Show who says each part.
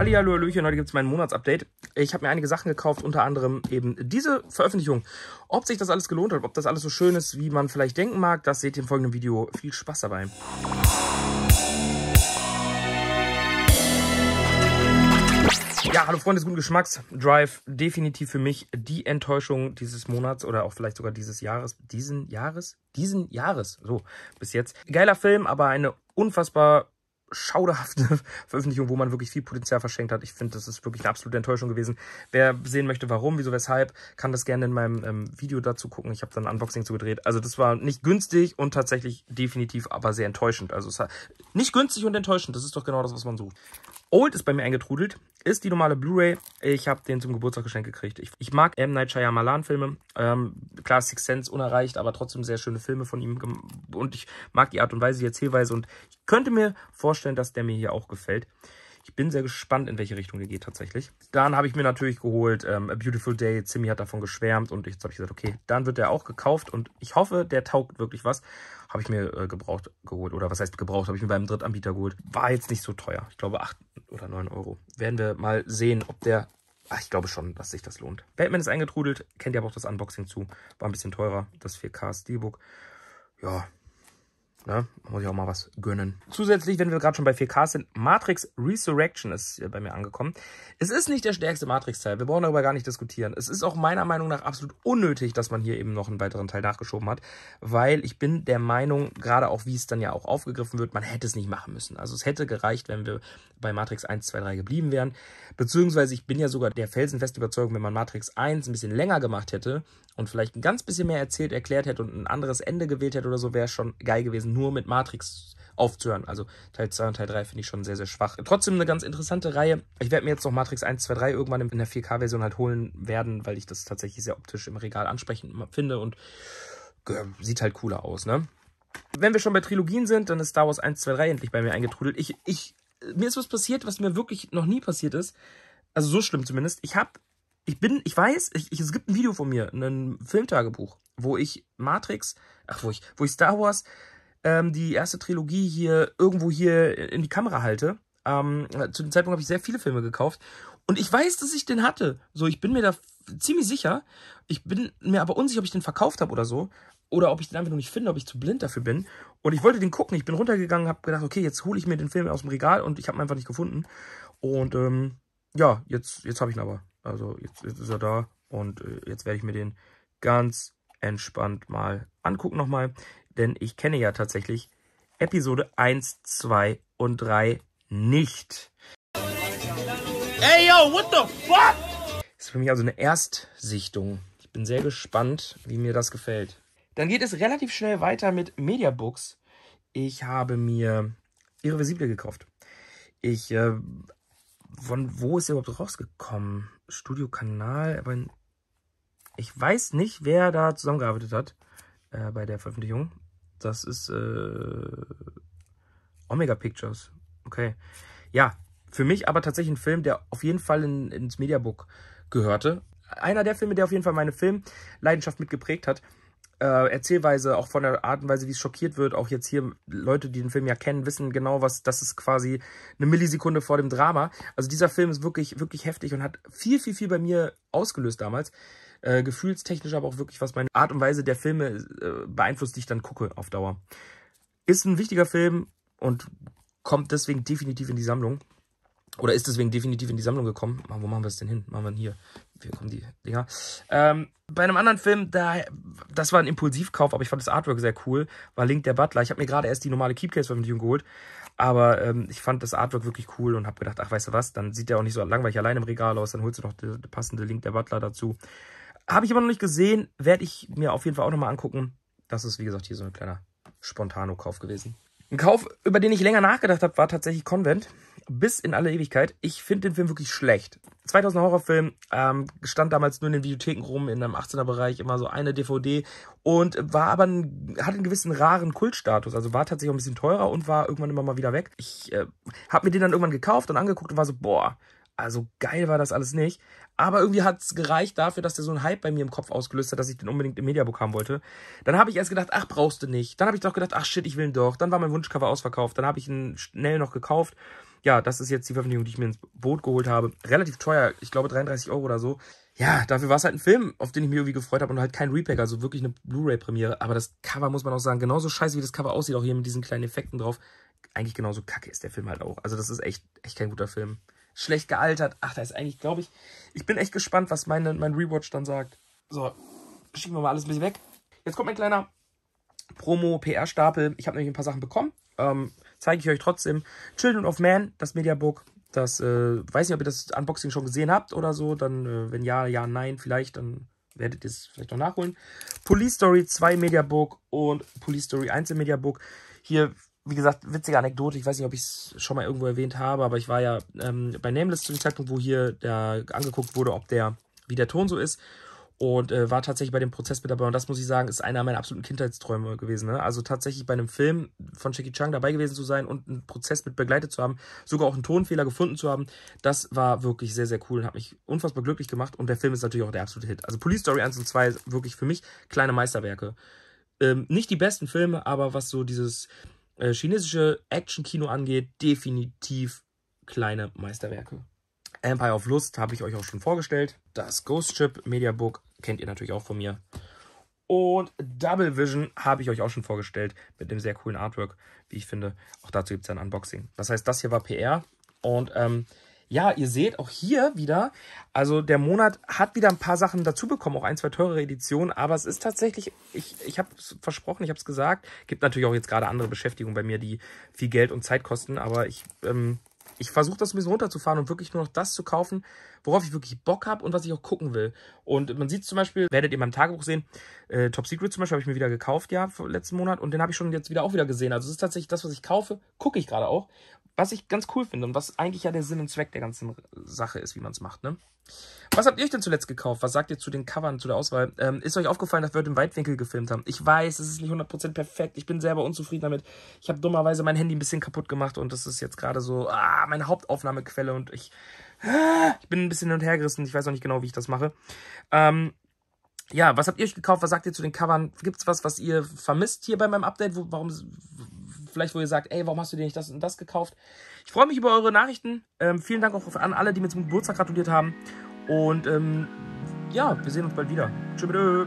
Speaker 1: Hallihallo, hallo, heute gibt's mein Monatsupdate. Ich habe mir einige Sachen gekauft, unter anderem eben diese Veröffentlichung. Ob sich das alles gelohnt hat, ob das alles so schön ist, wie man vielleicht denken mag, das seht ihr im folgenden Video. Viel Spaß dabei. Ja, hallo Freunde des guten Geschmacks. Drive, definitiv für mich die Enttäuschung dieses Monats oder auch vielleicht sogar dieses Jahres. Diesen Jahres? Diesen Jahres, so, bis jetzt. Geiler Film, aber eine unfassbar schauderhafte Veröffentlichung, wo man wirklich viel Potenzial verschenkt hat. Ich finde, das ist wirklich eine absolute Enttäuschung gewesen. Wer sehen möchte, warum, wieso, weshalb, kann das gerne in meinem ähm, Video dazu gucken. Ich habe dann ein Unboxing zugedreht. Also das war nicht günstig und tatsächlich definitiv aber sehr enttäuschend. Also es war nicht günstig und enttäuschend. Das ist doch genau das, was man sucht. Old ist bei mir eingetrudelt, ist die normale Blu-ray. Ich habe den zum Geburtstag geschenkt gekriegt. Ich, ich, mag M. Night Shyamalan-Filme. Ähm, klar, Six Sense unerreicht, aber trotzdem sehr schöne Filme von ihm. Und ich mag die Art und Weise, die Erzählweise. Und ich könnte mir vorstellen, dass der mir hier auch gefällt. Ich bin sehr gespannt, in welche Richtung der geht tatsächlich. Dann habe ich mir natürlich geholt ähm, A Beautiful Day. Zimmy hat davon geschwärmt und jetzt habe ich gesagt, okay, dann wird der auch gekauft und ich hoffe, der taugt wirklich was. Habe ich mir äh, gebraucht geholt oder was heißt gebraucht, habe ich mir beim Drittanbieter geholt. War jetzt nicht so teuer. Ich glaube 8 oder 9 Euro. Werden wir mal sehen, ob der Ach, ich glaube schon, dass sich das lohnt. Batman ist eingetrudelt, kennt ihr aber auch das Unboxing zu. War ein bisschen teurer, das 4K Steelbook. Ja, Ne? Muss ich auch mal was gönnen. Zusätzlich, wenn wir gerade schon bei 4K sind, Matrix Resurrection ist bei mir angekommen. Es ist nicht der stärkste Matrix-Teil. Wir brauchen darüber gar nicht diskutieren. Es ist auch meiner Meinung nach absolut unnötig, dass man hier eben noch einen weiteren Teil nachgeschoben hat, weil ich bin der Meinung, gerade auch wie es dann ja auch aufgegriffen wird, man hätte es nicht machen müssen. Also es hätte gereicht, wenn wir bei Matrix 1, 2, 3 geblieben wären. Beziehungsweise ich bin ja sogar der felsenfeste Überzeugung, wenn man Matrix 1 ein bisschen länger gemacht hätte und vielleicht ein ganz bisschen mehr erzählt, erklärt hätte und ein anderes Ende gewählt hätte oder so, wäre schon geil gewesen nur mit Matrix aufzuhören. Also Teil 2 und Teil 3 finde ich schon sehr, sehr schwach. Trotzdem eine ganz interessante Reihe. Ich werde mir jetzt noch Matrix 1, 2, 3 irgendwann in der 4K-Version halt holen werden, weil ich das tatsächlich sehr optisch im Regal ansprechend finde und äh, sieht halt cooler aus, ne? Wenn wir schon bei Trilogien sind, dann ist Star Wars 1, 2, 3 endlich bei mir eingetrudelt. Ich, ich, mir ist was passiert, was mir wirklich noch nie passiert ist. Also so schlimm zumindest. Ich habe, ich bin, ich weiß, ich, ich, es gibt ein Video von mir, ein Filmtagebuch, wo ich Matrix, ach, wo ich, wo ich Star Wars ähm, die erste Trilogie hier irgendwo hier in die Kamera halte. Ähm, zu dem Zeitpunkt habe ich sehr viele Filme gekauft. Und ich weiß, dass ich den hatte. So, ich bin mir da ziemlich sicher. Ich bin mir aber unsicher, ob ich den verkauft habe oder so. Oder ob ich den einfach noch nicht finde, ob ich zu blind dafür bin. Und ich wollte den gucken. Ich bin runtergegangen, habe gedacht, okay, jetzt hole ich mir den Film aus dem Regal und ich habe ihn einfach nicht gefunden. Und ähm, ja, jetzt, jetzt habe ich ihn aber. Also jetzt, jetzt ist er da und äh, jetzt werde ich mir den ganz entspannt mal angucken nochmal denn ich kenne ja tatsächlich Episode 1, 2 und 3 nicht. Ey, yo, what the fuck? Das ist für mich also eine Erstsichtung. Ich bin sehr gespannt, wie mir das gefällt. Dann geht es relativ schnell weiter mit Mediabooks. Ich habe mir Irreversible gekauft. Ich, äh, von wo ist er überhaupt rausgekommen? Studio Kanal, aber ich weiß nicht, wer da zusammengearbeitet hat äh, bei der Veröffentlichung. Das ist äh, Omega Pictures. Okay. Ja, für mich aber tatsächlich ein Film, der auf jeden Fall in, ins Mediabook gehörte. Einer der Filme, der auf jeden Fall meine Filmleidenschaft mitgeprägt hat. Äh, Erzählweise, auch von der Art und Weise, wie es schockiert wird. Auch jetzt hier Leute, die den Film ja kennen, wissen genau, was das ist quasi eine Millisekunde vor dem Drama. Also dieser Film ist wirklich, wirklich heftig und hat viel, viel, viel bei mir ausgelöst damals äh, gefühlstechnisch, aber auch wirklich, was meine Art und Weise der Filme äh, beeinflusst, die ich dann gucke auf Dauer. Ist ein wichtiger Film und kommt deswegen definitiv in die Sammlung. Oder ist deswegen definitiv in die Sammlung gekommen. Ah, wo machen wir es denn hin? Machen wir ihn hier. Hier kommen die Dinger. Ähm, bei einem anderen Film, da, das war ein Impulsivkauf, aber ich fand das Artwork sehr cool, war Link der Butler. Ich habe mir gerade erst die normale Keepcase-Veröffentlichung geholt, aber ähm, ich fand das Artwork wirklich cool und habe gedacht, ach, weißt du was, dann sieht der auch nicht so langweilig allein im Regal aus, dann holst du noch die, die passende Link der Butler dazu. Habe ich aber noch nicht gesehen, werde ich mir auf jeden Fall auch nochmal angucken. Das ist, wie gesagt, hier so ein kleiner Spontano-Kauf gewesen. Ein Kauf, über den ich länger nachgedacht habe, war tatsächlich Convent. Bis in alle Ewigkeit. Ich finde den Film wirklich schlecht. 2000 Horrorfilm, ähm, stand damals nur in den Videotheken rum, in einem 18er-Bereich, immer so eine DVD und war aber, ein, hatte einen gewissen raren Kultstatus, also war tatsächlich auch ein bisschen teurer und war irgendwann immer mal wieder weg. Ich äh, habe mir den dann irgendwann gekauft und angeguckt und war so, boah, also geil war das alles nicht. Aber irgendwie hat es gereicht dafür, dass der so einen Hype bei mir im Kopf ausgelöst hat, dass ich den unbedingt im Mediabook haben wollte. Dann habe ich erst gedacht, ach, brauchst du nicht. Dann habe ich doch gedacht, ach shit, ich will ihn doch. Dann war mein Wunschcover ausverkauft. Dann habe ich ihn schnell noch gekauft. Ja, das ist jetzt die Veröffentlichung, die ich mir ins Boot geholt habe. Relativ teuer, ich glaube 33 Euro oder so. Ja, dafür war es halt ein Film, auf den ich mich irgendwie gefreut habe und halt kein Repack, also wirklich eine Blu-ray-Premiere. Aber das Cover muss man auch sagen, genauso scheiße wie das Cover aussieht, auch hier mit diesen kleinen Effekten drauf. Eigentlich genauso kacke ist der Film halt auch. Also das ist echt, echt kein guter Film schlecht gealtert. Ach, da ist eigentlich, glaube ich, ich bin echt gespannt, was meine, mein Rewatch dann sagt. So, schieben wir mal alles ein bisschen weg. Jetzt kommt mein kleiner Promo-PR-Stapel. Ich habe nämlich ein paar Sachen bekommen. Ähm, Zeige ich euch trotzdem. Children of Man, das Mediabook. Das, äh, weiß nicht, ob ihr das Unboxing schon gesehen habt oder so. Dann, äh, wenn ja, ja, nein, vielleicht, dann werdet ihr es vielleicht noch nachholen. Police Story 2 Mediabook und Police Story 1 im Mediabook. Hier wie gesagt, witzige Anekdote, ich weiß nicht, ob ich es schon mal irgendwo erwähnt habe, aber ich war ja ähm, bei Nameless zu dem Zeitpunkt, wo hier der, angeguckt wurde, ob der, wie der Ton so ist. Und äh, war tatsächlich bei dem Prozess mit dabei. Und das muss ich sagen, ist einer meiner absoluten Kindheitsträume gewesen. Ne? Also tatsächlich bei einem Film von Jackie Chang dabei gewesen zu sein und einen Prozess mit begleitet zu haben, sogar auch einen Tonfehler gefunden zu haben, das war wirklich sehr, sehr cool und hat mich unfassbar glücklich gemacht. Und der Film ist natürlich auch der absolute Hit. Also Police Story 1 und 2 wirklich für mich kleine Meisterwerke. Ähm, nicht die besten Filme, aber was so dieses äh, chinesische Action-Kino angeht, definitiv kleine Meisterwerke. Empire of Lust habe ich euch auch schon vorgestellt. Das Ghost Ship Media Book kennt ihr natürlich auch von mir. Und Double Vision habe ich euch auch schon vorgestellt mit dem sehr coolen Artwork, wie ich finde. Auch dazu gibt es ein Unboxing. Das heißt, das hier war PR und ähm, ja, ihr seht auch hier wieder, also der Monat hat wieder ein paar Sachen dazu bekommen, auch ein, zwei teurere Editionen, aber es ist tatsächlich, ich, ich habe es versprochen, ich habe es gesagt, gibt natürlich auch jetzt gerade andere Beschäftigungen bei mir, die viel Geld und Zeit kosten, aber ich ähm, ich versuche das ein bisschen runterzufahren und wirklich nur noch das zu kaufen, worauf ich wirklich Bock habe und was ich auch gucken will. Und man sieht zum Beispiel, werdet ihr in meinem Tagebuch sehen, äh, Top Secret zum Beispiel habe ich mir wieder gekauft, ja, letzten Monat. Und den habe ich schon jetzt wieder auch wieder gesehen. Also es ist tatsächlich das, was ich kaufe, gucke ich gerade auch. Was ich ganz cool finde und was eigentlich ja der Sinn und Zweck der ganzen Sache ist, wie man es macht, ne? Was habt ihr euch denn zuletzt gekauft? Was sagt ihr zu den Covern, zu der Auswahl? Ähm, ist euch aufgefallen, dass wir heute im Weitwinkel gefilmt haben? Ich weiß, es ist nicht 100% perfekt. Ich bin selber unzufrieden damit. Ich habe dummerweise mein Handy ein bisschen kaputt gemacht und das ist jetzt gerade so, ah, ah, meine Hauptaufnahmequelle und ich, ah, ich bin ein bisschen hin und her gerissen. Ich weiß auch nicht genau, wie ich das mache. Ähm, ja, was habt ihr euch gekauft? Was sagt ihr zu den Covern? Gibt es was, was ihr vermisst hier bei meinem Update? Wo, warum, vielleicht, wo ihr sagt, ey, warum hast du dir nicht das und das gekauft? Ich freue mich über eure Nachrichten. Ähm, vielen Dank auch an alle, die mir zum Geburtstag gratuliert haben. Und ähm, ja, wir sehen uns bald wieder. Tschüss.